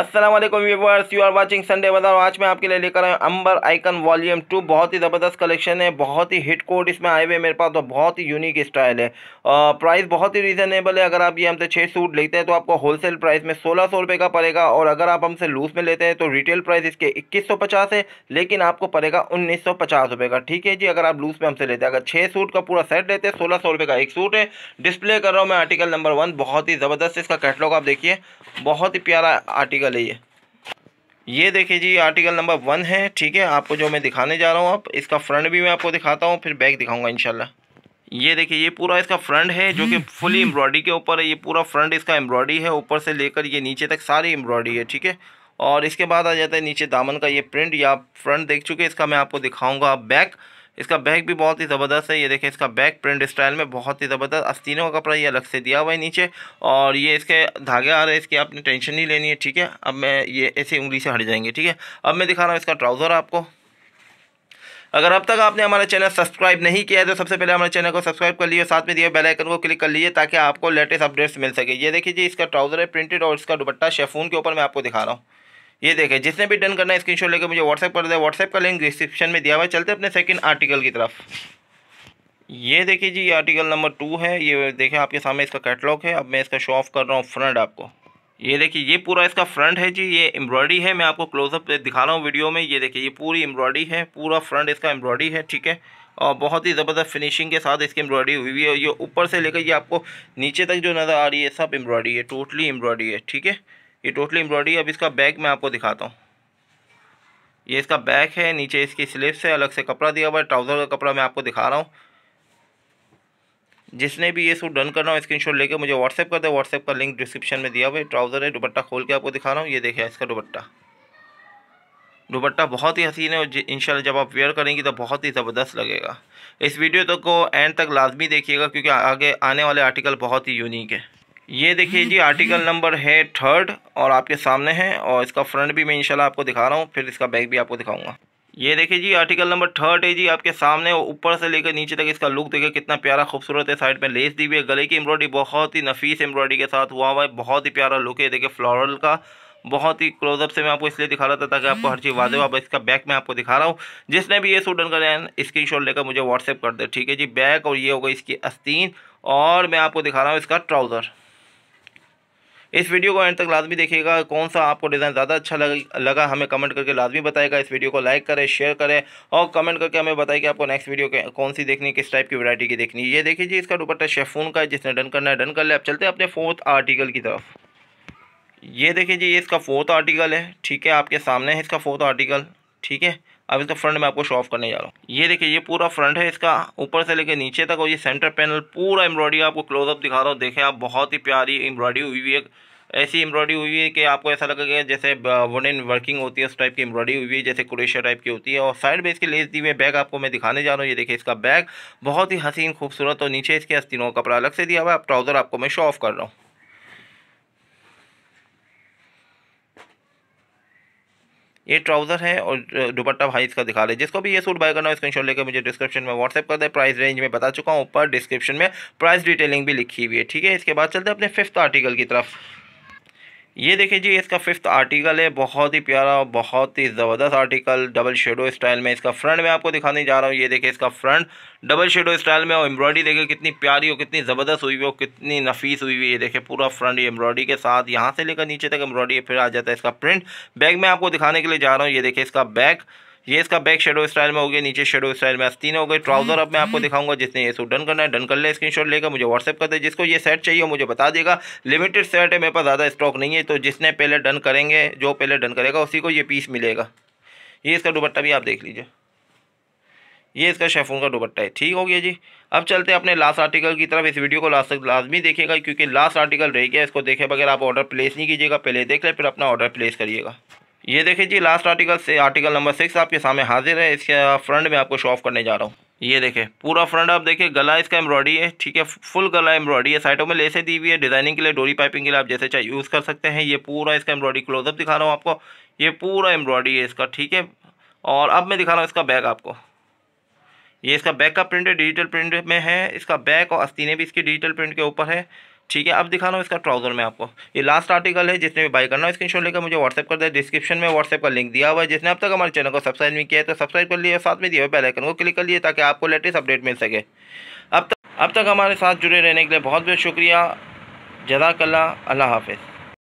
Aslam viewers you are watching Sunday बाजार आज मैं आपके लिए लेकर आया अंबर आइकन वॉल्यूम टू बहुत ही ज़बरदस्त कलेक्शन है बहुत ही हिट कोड इसमें आए हुए मेरे पास तो बहुत ही यूनिक स्टाइल है प्राइस बहुत ही रीज़नेबल है अगर आप ये हमसे छः सूट लेते हैं तो आपको होलसेल प्राइस में सोलह सौ रुपये का पड़ेगा और अगर आप हमसे लूज में लेते हैं तो रिटेल प्राइस इसके इक्कीस सौ पचास है लेकिन आपको पड़ेगा उन्नीस सौ पचास रुपये का ठीक है जी अगर आप लूज में हमसे लेते हैं अगर छः सूट का पूरा सेट लेते हैं सोलह सौ रुपये का एक सूट है डिस्प्ले कर रहा हूँ मैं आर्टिकल नंबर वन बहुत ही ज़बरदस्त इसका कैटलॉग आप देखिए बहुत ही प्यारा आर्टिकल आर्टिकल है ये ये देखिए जी आर्टिकल नंबर वन है ठीक है आपको जो मैं दिखाने जा रहा हूँ आप इसका फ्रंट भी मैं आपको दिखाता हूँ फिर बैक दिखाऊंगा इनशाला ये देखिए ये पूरा इसका फ्रंट है जो कि फुली एम्ब्रॉयडरी के ऊपर है ये पूरा फ्रंट इसका एम्ब्रॉयडरी है ऊपर से लेकर ये नीचे तक सारी एम्ब्रॉयडरी है ठीक है और इसके बाद आ जाता है नीचे दामन का ये प्रिंट या फ्रंट देख चुके इसका मैं आपको दिखाऊंगा बैक इसका बैग भी बहुत ही ज़बरदस्त है ये देखें इसका बैक प्रिंट स्टाइल में बहुत ही ज़बरदस्त अस्तीनों का कपड़ा ये अलग से दिया हुआ है नीचे और ये इसके धागे आ रहे हैं इसकी आपने टेंशन नहीं लेनी है ठीक है अब मैं ये ऐसे उंगली से हट जाएंगे ठीक है अब मैं दिखा रहा हूँ इसका ट्राउज़र आपको अगर अब तक आपने हमारा चैनल सब्सक्राइब नहीं किया है तो सबसे पहले हमारे चैनल को सब्सक्राइब कर लीजिए साथ में दिए बेल आइकन को क्लिक कर लीजिए ताकि आपको लेटेस्ट अपडेट्स मिल सके ये देखिए जी इसका ट्राउज़र है प्रिंटेड और इसका दुपट्टा शेफून के ऊपर मैं आपको दिखा रहा हूँ ये देखें जिसने भी डन करना है स्क्रीन लेकर मुझे व्हाट्सएप कर दिया व्हाट्सएप का लिंक डिस्क्रिप्शन में दिया हुआ है चलते अपने सेकेंड आर्टिकल की तरफ ये देखिए जी ये आर्टिकल नंबर टू है ये देखें आपके सामने इसका कैटलॉग है अब मैं इसका शो ऑफ कर रहा हूँ फ्रंट आपको ये देखिए ये पूरा इसका फ्रंट है जी ये एम्ब्रॉयडरी है मैं आपको क्लोजअप दिखा रहा हूँ वीडियो में ये देखिए ये पूरी एम्ब्रॉयडरी है पूरा फ्रंट इसका एम्ब्रॉयडरी है ठीक है और बहुत ही ज़बरदस्त फिनिशिंग के साथ इसकी एम्ब्रॉयडरी हुई हुई है ये ऊपर से लेकर ये आपको नीचे तक जो नज़र आ रही है सब एम्ब्रॉयडरी है टोटली एम्ब्रॉयडरी है ठीक है ये टोटली एम्ब्रॉयडरी अब इसका बैक मैं आपको दिखाता हूँ ये इसका बैक है नीचे इसकी स्लिप्स है अलग से कपड़ा दिया हुआ है ट्राउज़र का कपड़ा मैं आपको दिखा रहा हूँ जिसने भी ये सूट डन करना हो स्क्रीन शॉट लेके मुझे व्हाट्सएप कर दे व्हाट्सएप का लिंक डिस्क्रिप्शन में दिया हुआ है ट्राउज़र है दुपट्टा खोल के आपको दिखा रहा हूँ ये देखिए इसका दुपट्टा दुपट्टा बहुत ही हसीन है और इंशाल्लाह जब आप वेयर करेंगी तो बहुत ही ज़बरदस्त लगेगा इस वीडियो तक को एंड तक लाजमी देखिएगा क्योंकि आगे आने वाले आर्टिकल बहुत ही यूनिक है ये देखिए जी आर्टिकल नंबर है थर्ड और आपके सामने है और इसका फ्रंट भी मैं इंशाल्लाह आपको दिखा रहा हूँ फिर इसका बैक भी आपको दिखाऊंगा ये देखिए जी आर्टिकल नंबर थर्ड है जी आपके सामने और ऊपर से लेकर नीचे तक इसका लुक देखिए कितना प्यारा खूबसूरत है साइड में लेस दी हुई है गले की एम्ब्रॉयडरी बहुत ही नफीस एम्ब्रॉयडरी के साथ हुआ हुआ है बहुत ही प्यारा लुक है देखिए फ्लोरल का बहुत ही क्लोजअप से मैं आपको इसलिए दिखा रहा था ताकि आपको हर चीज़ वादे अब इसका बैक मैं आपको दिखा रहा हूँ जिसने भी ये सूट डन कराया स्क्रीन शॉट लेकर मुझे व्हाट्सअप कर दे ठीक है जी बैक और ये होगा इसकी अस्तीन और मैं आपको दिखा रहा हूँ इसका ट्राउज़र इस वीडियो को एंड तक लाजमी देखिएगा कौन सा आपको डिज़ाइन ज़्यादा अच्छा लगा हमें कमेंट करके लाजमी बताएगा इस वीडियो को लाइक करें शेयर करें और कमेंट करके हमें बताए कि आपको नेक्स्ट वीडियो कौन सी देखनी किस टाइप की वैरायटी की देखनी ये देखिए जी इसका दुपट्टा शेफून का है जिसने डन करना है डन कर ले अब चलते हैं अपने फोर्थ आर्टिकल की तरफ ये देखिए जी इसका फोर्थ आर्टिकल है ठीक है आपके सामने है इसका फोर्थ आर्टिकल ठीक है अब इसका फ्रंट मैं आपको शो ऑफ करने जा रहा हूँ ये देखिए ये पूरा फ्रंट है इसका ऊपर से लेकर नीचे तक और ये सेंटर पैनल पूरा एम्ब्रॉयडरी आपको क्लोजअप दिखा रहा हूँ देखें आप बहुत ही प्यारी एम्ब्रॉयडरी हुई हुई है ऐसी एम्ब्रॉयडरी हुई है कि आपको ऐसा लगेगा जैसे वुडन वर्किंग होती है उस टाइप की एम्ब्रॉयडरी हुई है जैसे कुरेशिया टाइप की होती है और साइड में इसकी लेस दी हुई बैग आपको मैं दिखाने जा रहा हूँ ये देखिए इसका बैग बहुत ही हसीन खूबसूरत और नीचे इसके अस्तिनों का कपड़ा अलग से दिया हुआ है ट्राउज़र आपको मैं शो ऑफ कर रहा हूँ ये ट्राउज़र है और दुपट्टा भाई इसका दिखा रहे जिसको भी ये सूट बाय करना है स्क्रीनशॉट लेकर मुझे डिस्क्रिप्शन में व्हाट्सएप कर दे प्राइस रेंज में बता चुका हूँ ऊपर डिस्क्रिप्शन में प्राइस डिटेलिंग भी लिखी हुई है ठीक है इसके बाद चलते हैं अपने फिफ्थ आर्टिकल की तरफ ये देखिए जी इसका फिफ्थ आर्टिकल है बहुत ही प्यारा और बहुत ही ज़बरदस्त आर्टिकल डबल शेडो स्टाइल में इसका फ्रंट में आपको दिखाने जा रहा हूँ ये देखिए इसका फ्रंट डबल शेडो स्टाइल में और एम्ब्रॉयडरी देखिए कितनी प्यारी हो कितनी ज़बरदस्त हुई हुई हो कितनी नफीस हुई हुई है देखिए पूरा फ्रंट एम्ब्रॉयडरी के साथ यहाँ से लेकर नीचे तक एम्ब्रॉयडरी फिर आ जाता है इसका प्रिंट बैग में आपको दिखाने के लिए जा रहा हूँ ये देखिए इसका बैग ये इसका बैक शेडो स्टाइल में हो गया नीचे शेडो स्टाइल में आस्तीन हो गए ट्राउजर अब मैं आपको हम्म। दिखाऊंगा जिसने ये सूट डन करना है डन कर ले स्क्रीन लेकर मुझे व्हाट्सअप कर दे जिसको ये सेट चाहिए मुझे बता देगा लिमिटेड सेट है मेरे पास ज़्यादा स्टॉक नहीं है तो जिसने पहले डन करेंगे जो पहले डन करेगा उसी को ये पीस मिलेगा ये इसका दुपट्टा भी आप देख लीजिए ये इसका शेफून का दुपट्टा है ठीक हो गया जी अब चलते हैं अपने लास्ट आर्टिकल की तरफ इस वीडियो को लास्ट तक लाजमी देखिएगा क्योंकि लास्ट आर्टिकल रह गया इसको देखे बगैर आप ऑर्डर प्लेस नहीं कीजिएगा पहले देख लें फिर अपना ऑर्डर प्लेस करिएगा ये देखिए जी लास्ट आर्टिकल से आर्टिकल नंबर सिक्स आपके सामने हाजिर है इसका फ्रंट में आपको शो ऑफ करने जा रहा हूँ ये देखे पूरा फ्रंट आप देखिए गला इसका एम्ब्रॉयडरी है ठीक है फुल गला एम्ब्रॉयडरी है साइडों में लेसें दी हुई है डिजाइनिंग के लिए डोरी पाइपिंग के लिए आप जैसे चाहे यूज़ कर सकते हैं ये पूरा इसका एम्ब्रॉयडरी क्लोजअप दिखा रहा हूँ आपको ये पूरा एम्ब्रॉयडरी है इसका ठीक है और अब मैं दिखा रहा हूँ इसका बैग आपको ये इसका बैक का प्रिंट है डिजिटल प्रिंट में है इसका बैक और अस्तीने भी इसकी डिजिटल प्रिंट के ऊपर है ठीक है अब दिखा रहा हूँ इसका ट्राउज़र में आपको ये लास्ट आर्टिकल है जिसने भी बाई करना है स्क्रीनशॉट लेकर मुझे व्हाट्सअप कर दे डिस्क्रिप्शन में व्हाट्सअप का लिंक दिया हुआ है जिसने अब तक हमारे चैनल को सब्सक्राइब नहीं किया है तो सब्सक्राइब कर लिए साथ में दिए हुए बेलाइकन को क्लिक कर लिए ताकि आपको लेटेस्ट अपडेट मिल सके अब तक अब तक हमारे साथ जुड़े रहने के लिए बहुत बहुत शुक्रिया जजाकल्ला अल्लाह हाफिज़